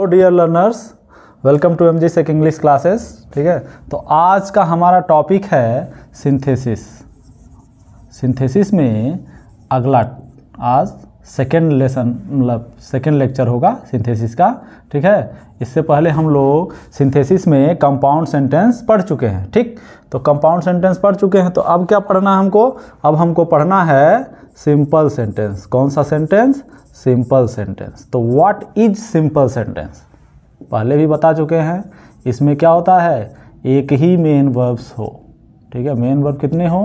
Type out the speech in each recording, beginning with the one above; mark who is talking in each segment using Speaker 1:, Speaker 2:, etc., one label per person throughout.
Speaker 1: तो dear learners welcome to M G sec English classes ठीक है तो आज का हमारा टॉपिक है सिंथेसिस सिंथेसिस में अगला आज सेकेंड लेसन मतलब सेकेंड लेक्चर होगा सिंथेसिस का ठीक है इससे पहले हम लोग सिंथेसिस में कंपाउंड सेंटेंस पढ़ चुके हैं ठीक तो कंपाउंड सेंटेंस पढ़ चुके हैं तो अब क्या पढ़ना है हमको अब हमको पढ़ना है सिंपल सेंटेंस कौन सा सेंटेंस सिंपल सेंटेंस तो व्हाट इज सिंपल सेंटेंस पहले भी बता चुके हैं इसमें क्या होता है एक ही मेन वर्ब्स हो ठीक है मेन वर्ब कितने हो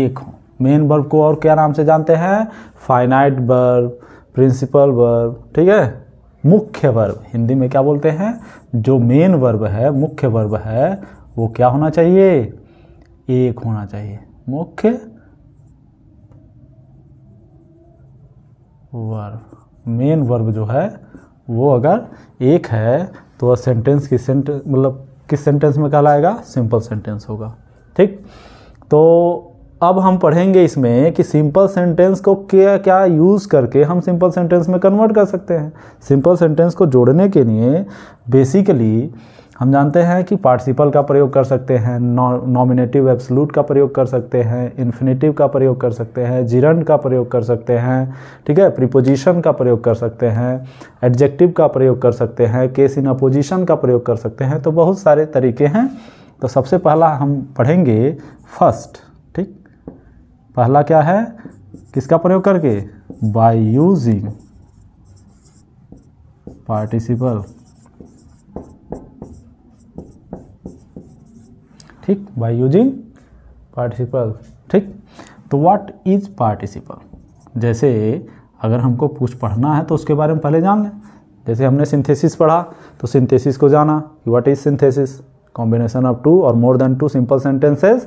Speaker 1: एक हो मेन वर्ब को और क्या नाम से जानते हैं फाइनाइट वर्ब प्रिंसिपल वर्ब ठीक है मुख्य वर्ब हिंदी में क्या बोलते हैं जो मेन वर्ब है मुख्य वर्ब है वो क्या होना चाहिए एक होना चाहिए मुख्य वर्ब मेन वर्ब जो है वो अगर एक है तो सेंटेंस की सेंटेंस मतलब किस सेंटेंस में कहलाएगा सिंपल सेंटेंस होगा ठीक तो अब हम पढ़ेंगे इसमें कि सिंपल सेंटेंस को क्या क्या यूज़ करके हम सिंपल सेंटेंस में कन्वर्ट कर सकते हैं सिंपल सेंटेंस को जोड़ने के लिए बेसिकली हम जानते हैं कि पार्टिसिपल का प्रयोग कर सकते हैं नॉमिनेटिव एब्सलूट का प्रयोग कर सकते हैं इन्फिनेटिव का प्रयोग कर सकते हैं जिरन का प्रयोग कर सकते हैं ठीक है प्रीपोजिशन का प्रयोग कर सकते हैं एडजेक्टिव का प्रयोग कर सकते हैं केस इन अपोजिशन का प्रयोग कर सकते हैं तो बहुत सारे तरीके हैं तो सबसे पहला हम पढ़ेंगे फर्स्ट ठीक पहला क्या है किसका प्रयोग करके बाई यूजिंग पार्टिसिपल ठीक बाई यूजिंग पार्टिसिपल ठीक तो व्हाट इज पार्टिसिपल जैसे अगर हमको पूछ पढ़ना है तो उसके बारे में पहले जान लें जैसे हमने सिंथेसिस पढ़ा तो सिंथेसिस को जाना what is synthesis combination of two और more than two simple sentences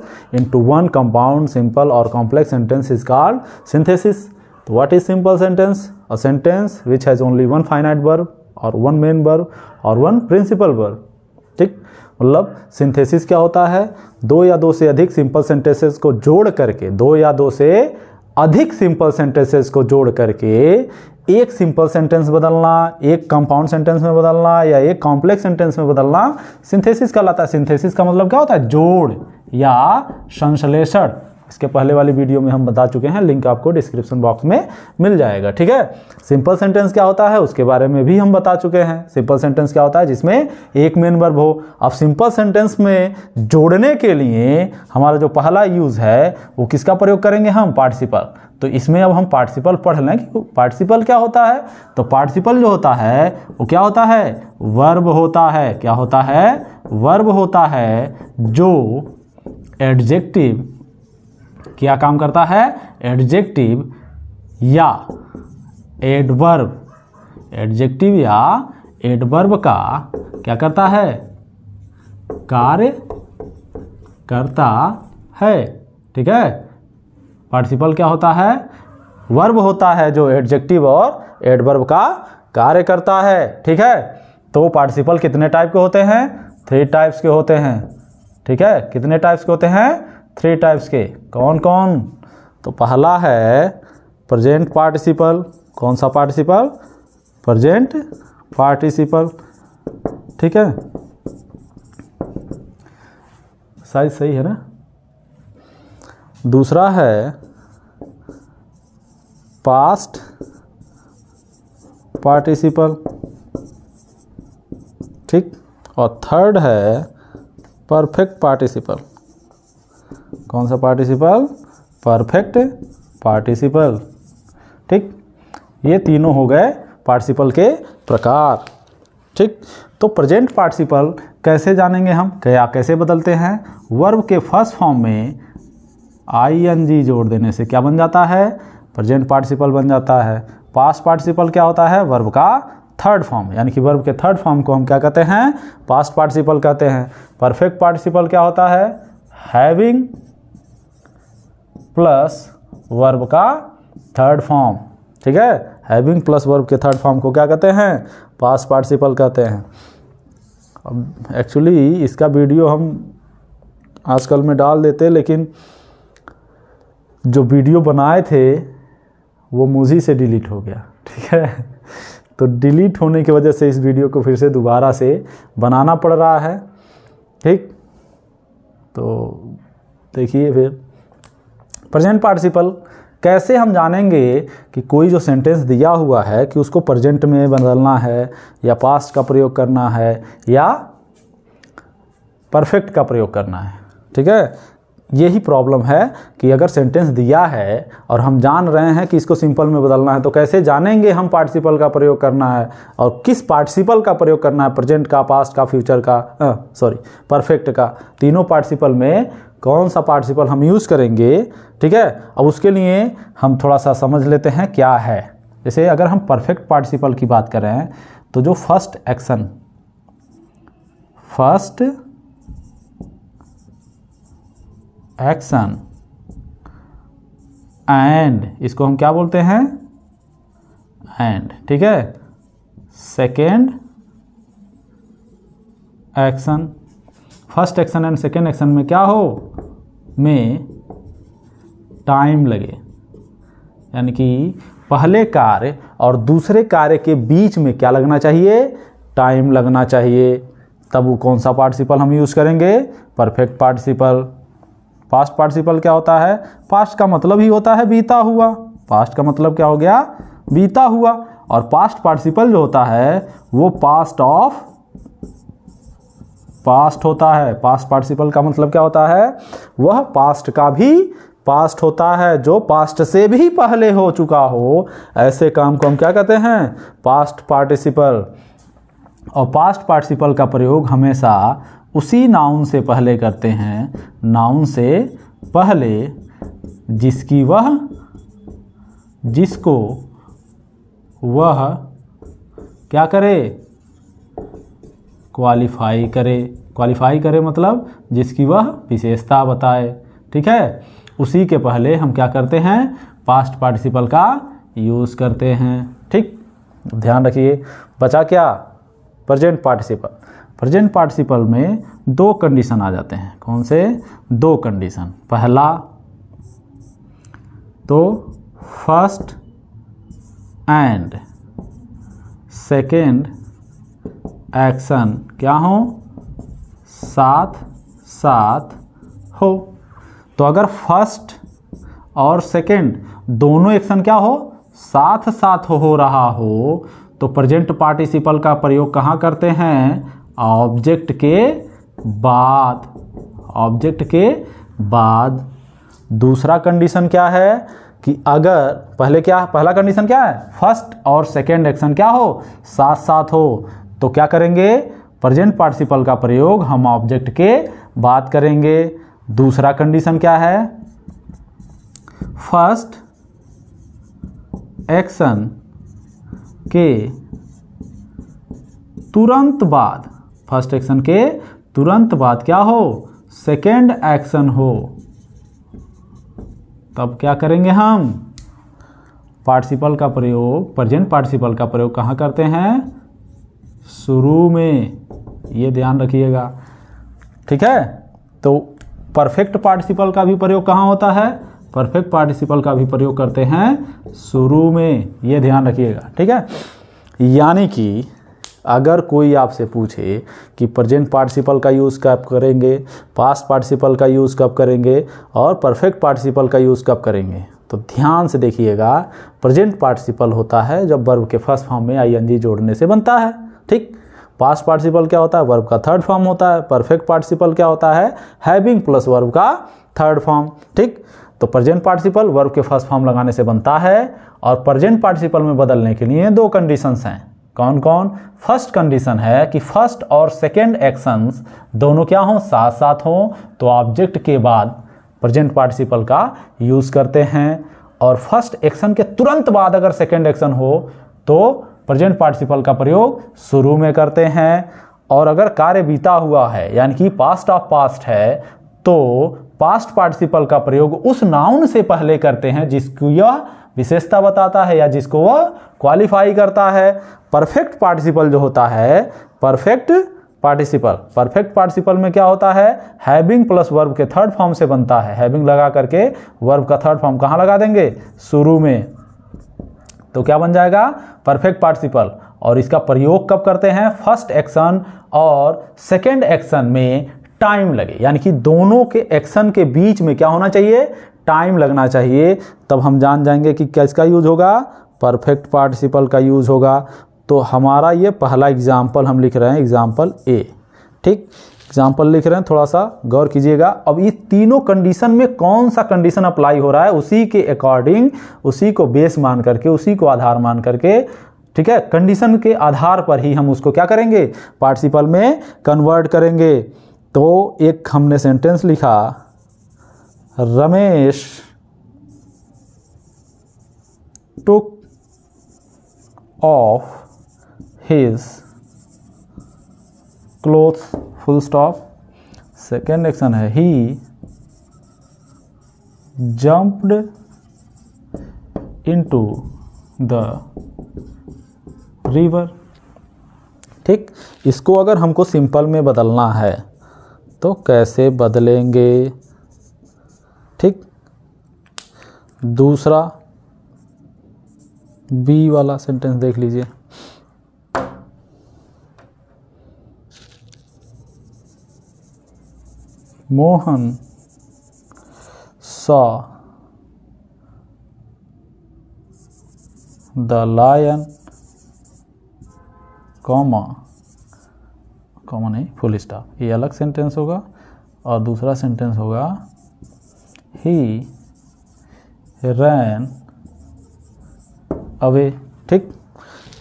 Speaker 1: to one compound simple और complex sentence is called synthesis तो what is simple sentence a sentence which has only one finite verb और one main verb और one principal verb ठीक मतलब synthesis क्या होता है दो या दो से अधिक सिंपल सेंटेंसेस को जोड़ करके दो या दो से अधिक सिंपल सेंटेंसेस को जोड़ करके एक सिंपल सेंटेंस बदलना एक कंपाउंड सेंटेंस में बदलना या एक कॉम्प्लेक्स सेंटेंस में बदलना सिंथेसिस कहलाता है सिंथेसिस का मतलब क्या होता है जोड़ या संश्लेषण इसके पहले वाली वीडियो में हम बता चुके हैं लिंक आपको डिस्क्रिप्शन बॉक्स में मिल जाएगा ठीक है सिंपल सेंटेंस क्या होता है उसके बारे में भी हम बता चुके हैं सिंपल सेंटेंस क्या होता है जिसमें एक मेन वर्ब हो अब सिंपल सेंटेंस में जोड़ने के लिए हमारा जो पहला यूज़ है वो किसका प्रयोग करेंगे हम पार्टिसिपल तो इसमें अब हम पार्टिसिपल पढ़ लें कि पार्टिसिपल क्या होता है तो पार्टिसिपल जो होता है वो क्या होता है वर्ब होता है क्या होता है वर्ब होता है जो एडजेक्टिव क्या काम करता है एडजेक्टिव या एडवर्ब एडजेक्टिव या एडवर्ब का क्या करता है कार्य करता है ठीक है पार्टिसिपल क्या होता है वर्ब होता है जो एडजेक्टिव और एडवर्ब का कार्य करता है ठीक है तो पार्टिसिपल कितने टाइप के होते हैं थ्री टाइप्स के होते हैं ठीक है कितने टाइप्स के होते हैं थ्री टाइप्स के कौन कौन तो पहला है प्रजेंट पार्टिसिपल कौन सा पार्टिसिपल प्रजेंट पार्टिसिपल ठीक है साइज सही है ना दूसरा है पास्ट पार्टिसिपल ठीक और थर्ड है परफेक्ट पार्टिसिपल कौन सा पार्टिसिपल परफेक्ट पार्टिसिपल ठीक ये तीनों हो गए पार्टिसिपल के प्रकार ठीक तो प्रेजेंट पार्टिसिपल कैसे जानेंगे हम क्या कैसे बदलते हैं वर्ब के फर्स्ट फॉर्म में आई एन जी जोड़ देने से क्या बन जाता है प्रेजेंट पार्टिसिपल बन जाता है पास्ट पार्टिसिपल क्या होता है वर्ब का थर्ड फॉर्म यानी कि वर्ब के थर्ड फॉर्म को हम क्या कहते हैं पास्ट पार्टिसिपल कहते हैं परफेक्ट पार्टिसिपल क्या होता है हैविंग प्लस वर्ब का थर्ड फॉर्म ठीक है हैविंग प्लस वर्ब के थर्ड फॉर्म को क्या कहते हैं पास पार्टिसिपल कहते हैं अब एक्चुअली इसका वीडियो हम आजकल में डाल देते लेकिन जो वीडियो बनाए थे वो मुझी से डिलीट हो गया ठीक है तो डिलीट होने की वजह से इस वीडियो को फिर से दोबारा से बनाना पड़ रहा है ठीक तो देखिए फिर प्रेजेंट पार्टिसिपल कैसे हम जानेंगे कि कोई जो सेंटेंस दिया हुआ है कि उसको प्रेजेंट में बदलना है या पास्ट का प्रयोग करना है या परफेक्ट का प्रयोग करना है ठीक है यही प्रॉब्लम है कि अगर सेंटेंस दिया है और हम जान रहे हैं कि इसको सिंपल में बदलना है तो कैसे जानेंगे हम पार्टिसिपल का प्रयोग करना है और किस पार्टिसिपल का प्रयोग करना है प्रेजेंट का पास्ट का फ्यूचर का सॉरी परफेक्ट का तीनों पार्टिसिपल में कौन सा पार्टिसिपल हम यूज़ करेंगे ठीक है अब उसके लिए हम थोड़ा सा समझ लेते हैं क्या है जैसे अगर हम परफेक्ट पार्टिसिपल की बात करें तो जो first action first action and इसको हम क्या बोलते हैं एंड ठीक है second action first action and second action में क्या हो में टाइम लगे यानी कि पहले कार्य और दूसरे कार्य के बीच में क्या लगना चाहिए टाइम लगना चाहिए तब वो कौन सा पार्टिसिपल हम यूज़ करेंगे परफेक्ट पार्टिसिपल पास्ट पार्टिसिपल क्या होता है पास्ट का मतलब ही होता है बीता हुआ पास्ट का मतलब क्या हो गया बीता हुआ और पास्ट पार्टिसिपल जो होता है वो पास्ट ऑफ पास्ट होता है पास्ट पार्टिसिपल का मतलब क्या होता है वह पास्ट का भी पास्ट होता है जो पास्ट से भी पहले हो चुका हो ऐसे काम को हम क्या कहते हैं पास्ट पार्टिसिपल और पास्ट पार्टिसिपल का प्रयोग हमेशा उसी नाउन से पहले करते हैं नाउन से पहले जिसकी वह जिसको वह क्या करे क्वालिफाई करे क्वालिफाई करे मतलब जिसकी वह विशेषता बताए ठीक है उसी के पहले हम क्या करते हैं पास्ट पार्टिसिपल का यूज़ करते हैं ठीक ध्यान रखिए बचा क्या प्रेजेंट पार्टिसिपल प्रेजेंट पार्टिसिपल में दो कंडीशन आ जाते हैं कौन से दो कंडीशन पहला तो फर्स्ट एंड सेकेंड एक्शन क्या हो साथ साथ हो तो अगर फर्स्ट और सेकेंड दोनों एक्शन क्या हो साथ साथ हो रहा हो तो प्रेजेंट पार्टिसिपल का प्रयोग कहाँ करते हैं ऑब्जेक्ट के बाद ऑब्जेक्ट के बाद दूसरा कंडीशन क्या है कि अगर पहले क्या पहला कंडीशन क्या है फर्स्ट और सेकेंड एक्शन क्या हो साथ साथ हो तो क्या करेंगे प्रेजेंट पार्टिसिपल का प्रयोग हम ऑब्जेक्ट के बात करेंगे दूसरा कंडीशन क्या है फर्स्ट एक्शन के तुरंत बाद फर्स्ट एक्शन के तुरंत बाद क्या हो सेकेंड एक्शन हो तब क्या करेंगे हम पार्टिसिपल का प्रयोग प्रेजेंट पार्टिसिपल का प्रयोग कहाँ करते हैं शुरू में ये ध्यान रखिएगा ठीक है तो परफेक्ट पार्टिसिपल का भी प्रयोग कहाँ होता है परफेक्ट पार्टिसिपल का भी प्रयोग करते हैं शुरू में ये ध्यान रखिएगा ठीक है यानी कि अगर कोई आपसे पूछे कि प्रेजेंट पार्टिसिपल का यूज़ कब करेंगे पास्ट पार्टिसिपल का यूज़ कब करेंगे और परफेक्ट पार्टिसिपल का यूज़ कब करेंगे तो ध्यान से देखिएगा प्रेजेंट पार्टिसिपल होता है जब वर्ब के फर्स्ट फॉर्म में आईएनजी जोड़ने से बनता है ठीक पास्ट पार्टिसिपल क्या होता है वर्ब का थर्ड फॉर्म होता है परफेक्ट पार्टिसिपल क्या होता है हैविंग प्लस वर्ब का थर्ड फॉर्म ठीक तो प्रेजेंट पार्टिसिपल वर्ब के फर्स्ट फॉर्म लगाने से बनता है और प्रेजेंट पार्टिसिपल में बदलने के लिए दो कंडीशंस हैं कौन कौन फर्स्ट कंडीशन है कि फर्स्ट और सेकेंड एक्शंस दोनों क्या हों साथ साथ हों तो ऑब्जेक्ट के बाद प्रेजेंट पार्टिसिपल का यूज़ करते हैं और फर्स्ट एक्शन के तुरंत बाद अगर सेकेंड एक्शन हो तो प्रेजेंट पार्टिसिपल का प्रयोग शुरू में करते हैं और अगर कार्य बीता हुआ है यानी कि पास्ट ऑफ पास्ट है तो पास्ट पार्टिसिपल का प्रयोग उस नाउन से पहले करते हैं जिसको यह विशेषता बताता है या जिसको वह क्वालिफाई करता है परफेक्ट पार्टिसिपल जो होता है परफेक्ट पार्टिसिपल परफेक्ट पार्टिसिपल में क्या होता है हैविंग प्लस वर्ब के थर्ड फॉर्म से बनता है हैविंग लगा करके वर्ब का थर्ड फॉर्म कहाँ लगा देंगे शुरू में तो क्या बन जाएगा परफेक्ट पार्टिसिपल और इसका प्रयोग कब करते हैं फर्स्ट एक्शन और सेकेंड एक्शन में टाइम लगे यानी कि दोनों के एक्शन के बीच में क्या होना चाहिए टाइम लगना चाहिए तब हम जान जाएंगे कि किसका यूज होगा परफेक्ट पार्टिसिपल का यूज होगा तो हमारा ये पहला एग्जाम्पल हम लिख रहे हैं एग्जाम्पल ए ठीक एग्जाम्पल लिख रहे हैं थोड़ा सा गौर कीजिएगा अब ये तीनों कंडीशन में कौन सा कंडीशन अप्लाई हो रहा है उसी के अकॉर्डिंग उसी को बेस मान करके उसी को आधार मान करके ठीक है कंडीशन के आधार पर ही हम उसको क्या करेंगे पार्टिसिपल में कन्वर्ट करेंगे तो एक हमने सेंटेंस लिखा Ramesh took off his clothes full stop second action है he jumped into the river ठीक इसको अगर हमको सिंपल में बदलना है तो कैसे बदलेंगे ठीक दूसरा बी वाला सेंटेंस देख लीजिए Mohan saw the lion comma comma नहीं फुल स्टाफ ये अलग सेंटेंस होगा और दूसरा सेंटेंस होगा he ran अवे ठीक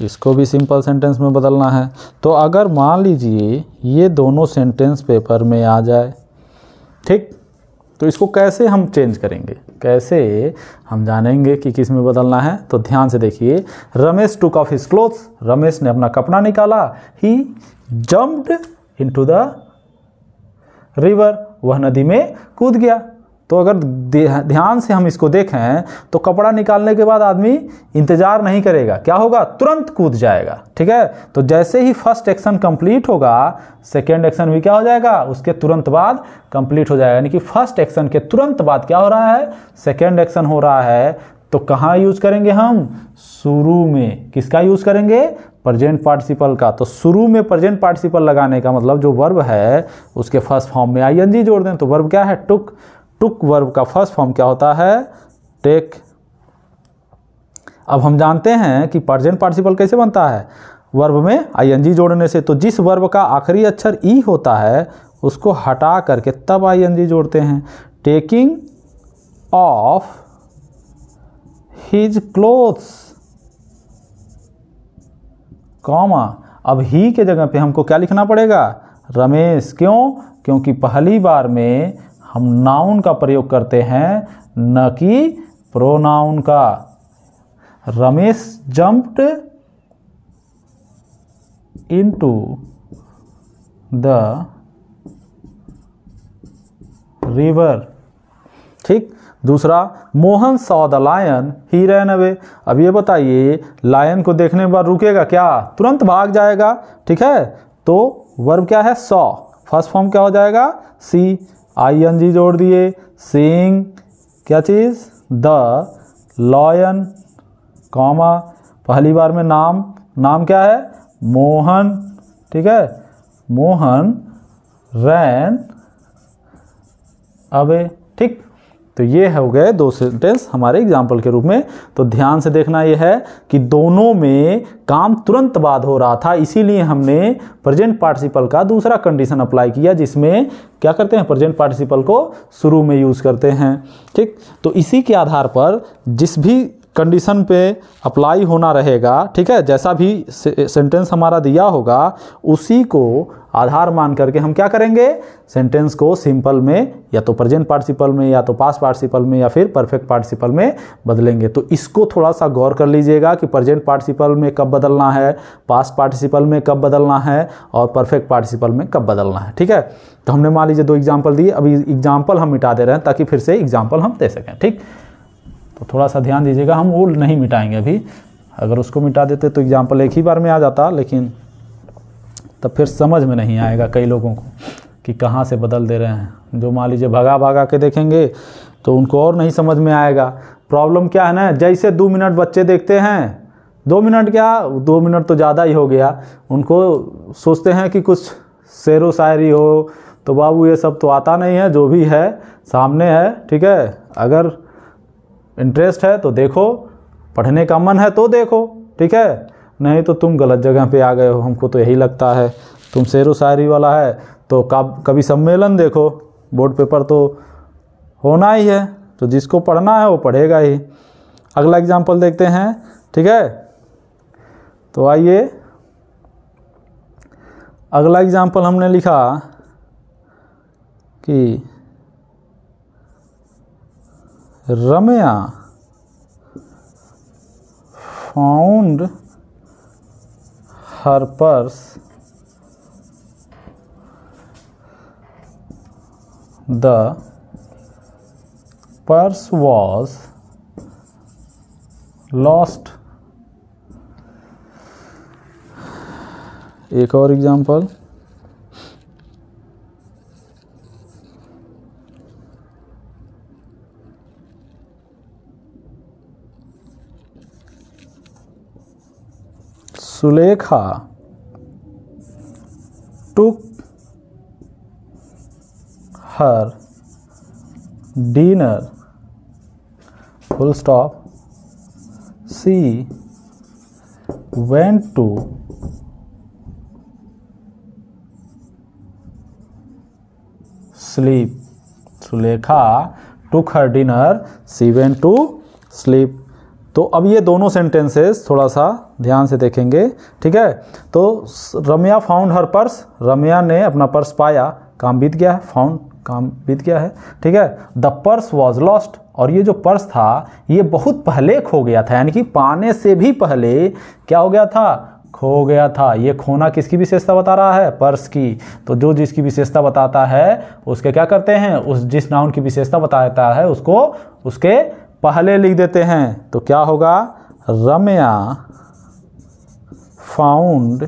Speaker 1: इसको भी सिंपल सेंटेंस में बदलना है तो अगर मान लीजिए ये दोनों सेंटेंस पेपर में आ जाए ठीक तो इसको कैसे हम चेंज करेंगे कैसे हम जानेंगे कि किस में बदलना है तो ध्यान से देखिए Ramesh took off his clothes Ramesh ने अपना कपड़ा निकाला he jumped into the river वह नदी में कूद गया तो अगर ध्यान से हम इसको देखें तो कपड़ा निकालने के बाद आदमी इंतज़ार नहीं करेगा क्या होगा तुरंत कूद जाएगा ठीक है तो जैसे ही फर्स्ट एक्शन कंप्लीट होगा सेकेंड एक्शन भी क्या हो जाएगा उसके तुरंत बाद कंप्लीट हो जाएगा यानी कि फर्स्ट एक्शन के तुरंत बाद क्या हो रहा है सेकेंड एक्शन हो रहा है तो कहाँ यूज करेंगे हम शुरू में किसका यूज करेंगे प्रजेंट पार्टिसिपल का तो शुरू में प्रजेंट पार्टिसिपल लगाने का मतलब जो वर्ब है उसके फर्स्ट फॉर्म में आई एन जी जोड़ दें तो वर्ब क्या है टुक टुक वर्ब का फर्स्ट फॉर्म क्या होता है टेक अब हम जानते हैं कि प्रजेंट पार्टिसिपल कैसे बनता है वर्ब में आईएनजी जोड़ने से तो जिस वर्ब का आखिरी अक्षर ई e होता है उसको हटा करके तब आईएनजी जोड़ते हैं taking off his clothes comma अब ही के जगह पे हमको क्या लिखना पड़ेगा रमेश क्यों क्योंकि पहली बार में हम नाउन का प्रयोग करते हैं न कि प्रोनाउन का Ramesh jumped into the river ठीक दूसरा Mohan saw the lion he ran away अब ये बताइए लायन को देखने पर रुकेगा क्या तुरंत भाग जाएगा ठीक है तो वर्ब क्या है सॉ फर्स्ट फॉर्म क्या हो जाएगा सी आई एन जी जोड़ दिए सींग क्या चीज़ द लॉयन कॉमा पहली बार में नाम नाम क्या है मोहन ठीक है मोहन रैन अबे ठीक तो ये हो गए दो सेंटेंस हमारे एग्जाम्पल के रूप में तो ध्यान से देखना ये है कि दोनों में काम तुरंत बाद हो रहा था इसीलिए हमने प्रेजेंट पार्टिसिपल का दूसरा कंडीशन अप्लाई किया जिसमें क्या करते हैं प्रेजेंट पार्टिसिपल को शुरू में यूज़ करते हैं ठीक तो इसी के आधार पर जिस भी कंडीशन पे अप्लाई होना रहेगा ठीक है जैसा भी सेंटेंस हमारा दिया होगा उसी को आधार मान करके हम क्या करेंगे सेंटेंस को सिंपल में या तो प्रेजेंट पार्टिसिपल में या तो पास्ट पार्टिसिपल में या फिर परफेक्ट पार्टिसिपल में बदलेंगे तो इसको थोड़ा सा गौर कर लीजिएगा कि प्रेजेंट पार्टिसिपल में कब बदलना है पास्ट पार्टिसिपल में कब बदलना है और परफेक्ट पार्टिसिपल में कब बदलना है ठीक है तो हमने मान लीजिए दो एग्जाम्पल दिए अभी एग्जाम्पल हम मिटा दे रहे हैं ताकि फिर से एग्जाम्पल हम दे सकें ठीक तो थोड़ा सा ध्यान दीजिएगा हम वो नहीं मिटाएंगे अभी अगर उसको मिटा देते तो एग्जाम्पल एक ही बार में आ जाता लेकिन तब फिर समझ में नहीं आएगा कई लोगों को कि कहाँ से बदल दे रहे हैं जो मान लीजिए भगा भगा के देखेंगे तो उनको और नहीं समझ में आएगा प्रॉब्लम क्या है ना जैसे दो मिनट बच्चे देखते हैं दो मिनट क्या दो मिनट तो ज़्यादा ही हो गया उनको सोचते हैं कि कुछ शेर व शायरी हो तो बाबू ये सब तो आता नहीं है जो भी है सामने है ठीक है अगर इंटरेस्ट है तो देखो पढ़ने का मन है तो देखो ठीक है नहीं तो तुम गलत जगह पे आ गए हो हमको तो यही लगता है तुम शेर व शायरी वाला है तो कब कभी सम्मेलन देखो बोर्ड पेपर तो होना ही है तो जिसको पढ़ना है वो पढ़ेगा ही अगला एग्जाम्पल देखते हैं ठीक है तो आइए अगला एग्जाम्पल हमने लिखा कि Ramya found her purse the purse was lost एक और example Sulekha took her dinner full stop she went to sleep Sulekha took her dinner she went to sleep तो अब ये दोनों सेंटेंसेस थोड़ा सा ध्यान से देखेंगे ठीक है तो रम्या फाउंड हर पर्स रम्या ने अपना पर्स पाया काम बीत गया है फाउंड काम बीत गया है ठीक है द पर्स वॉज लॉस्ट और ये जो पर्स था ये बहुत पहले खो गया था यानी कि पाने से भी पहले क्या हो गया था खो गया था ये खोना किसकी विशेषता बता रहा है पर्स की तो जो जिसकी विशेषता बताता है उसके क्या करते हैं उस जिस नाउन की विशेषता बताता है उसको उसके पहले लिख देते हैं तो क्या होगा Ramya found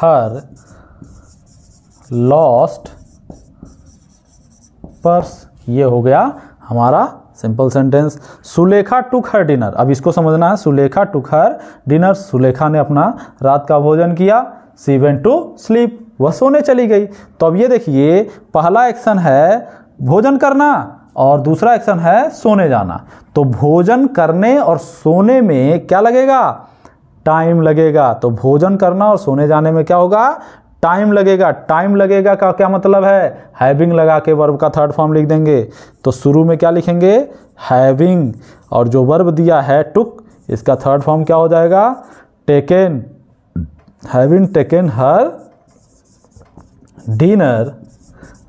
Speaker 1: her lost purse ये हो गया हमारा simple sentence Sulekha took her dinner अब इसको समझना है Sulekha took her dinner Sulekha ने अपना रात का भोजन किया सी वेंट टू स्लीप वह सोने चली गई तो अब ये देखिए पहला एक्शन है भोजन करना और दूसरा एक्शन है सोने जाना तो भोजन करने और सोने में क्या लगेगा टाइम लगेगा तो भोजन करना और सोने जाने में क्या होगा टाइम लगेगा टाइम लगेगा का क्या मतलब है हैविंग लगा के वर्ब का थर्ड फॉर्म लिख देंगे तो शुरू में क्या लिखेंगे हैविंग और जो वर्ब दिया है टुक इसका थर्ड फॉर्म क्या हो जाएगा taken having taken her dinner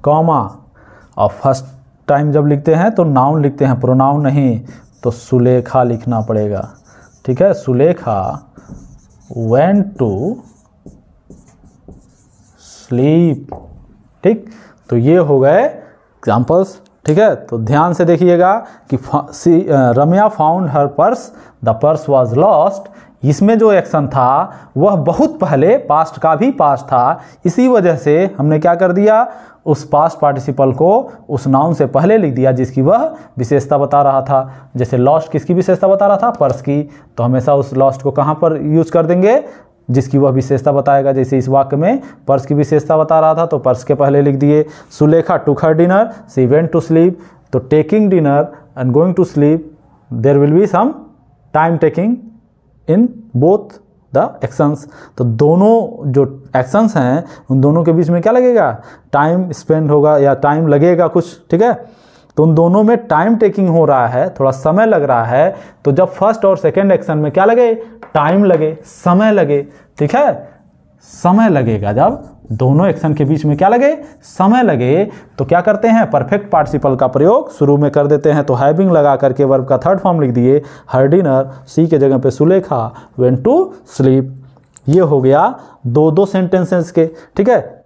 Speaker 1: comma और फर्स्ट टाइम जब लिखते हैं तो नाउन लिखते हैं प्रोनाउन नहीं तो सुलेखा लिखना पड़ेगा ठीक है सुलेखा वेन टू स्लीप ठीक तो ये हो गए एग्जाम्पल्स ठीक है तो ध्यान से देखिएगा कि see Ramya found her purse the purse was lost इसमें जो एक्शन था वह बहुत पहले पास्ट का भी पास्ट था इसी वजह से हमने क्या कर दिया उस पास्ट पार्टिसिपल को उस नाउन से पहले लिख दिया जिसकी वह विशेषता बता रहा था जैसे लॉस्ट किसकी विशेषता बता रहा था पर्स की तो हमेशा उस लॉस्ट को कहाँ पर यूज कर देंगे जिसकी वह विशेषता बताएगा जैसे इस वाक्य में पर्स की विशेषता बता रहा था तो पर्स के पहले लिख दिए Sulekha took her dinner she went to sleep तो taking dinner and going to sleep there will be some time taking in both the actions तो दोनों जो एक्शंस हैं उन दोनों के बीच में क्या लगेगा टाइम स्पेंड होगा या टाइम लगेगा कुछ ठीक है तो उन दोनों में टाइम टेकिंग हो रहा है थोड़ा समय लग रहा है तो जब फर्स्ट और सेकेंड एक्शन में क्या लगे टाइम लगे समय लगे ठीक है समय लगेगा जब दोनों एक्शन के बीच में क्या लगे समय लगे तो क्या करते हैं परफेक्ट पार्टिसिपल का प्रयोग शुरू में कर देते हैं तो हैविंग लगा करके वर्ब का थर्ड फॉर्म लिख दिए हर डिनर सी के जगह पे सुलेखा वेन टू स्लीप ये हो गया दो दो सेंटेंसेस के ठीक है